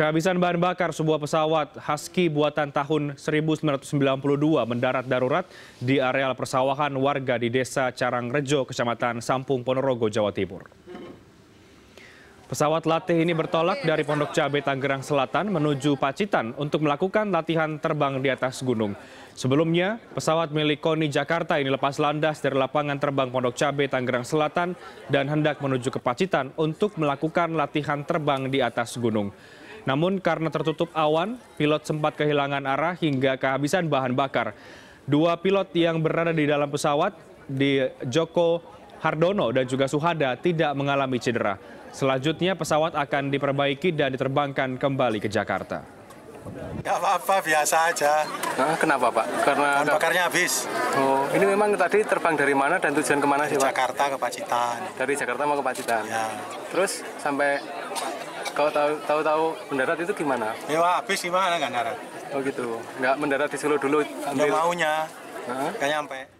Kehabisan bahan bakar sebuah pesawat Husky buatan tahun 1992 mendarat darurat di areal persawahan warga di desa Carangrejo, kecamatan Sampung, Ponorogo, Jawa Timur. Pesawat latih ini bertolak dari Pondok Cabe, Tangerang Selatan menuju Pacitan untuk melakukan latihan terbang di atas gunung. Sebelumnya, pesawat milik KONI Jakarta ini lepas landas dari lapangan terbang Pondok Cabe, Tangerang Selatan dan hendak menuju ke Pacitan untuk melakukan latihan terbang di atas gunung. Namun karena tertutup awan, pilot sempat kehilangan arah hingga kehabisan bahan bakar. Dua pilot yang berada di dalam pesawat di Joko Hardono dan juga Suhada tidak mengalami cedera. Selanjutnya pesawat akan diperbaiki dan diterbangkan kembali ke Jakarta. Ya apa-apa, biasa aja. Nah, kenapa Pak? Karena bahan bakarnya habis. Oh, ini memang tadi terbang dari mana dan tujuan kemana dari sih Pak? Jakarta ke Pacitan. Dari Jakarta mau ke Pacitan. Ya. Terus sampai kalau tahu tahu tahu mendarat itu gimana? Ya habis gimana nggak mendarat? Oh gitu. Nggak mendarat di Solo dulu. Ambil... Nggak maunya. Nggak nyampe.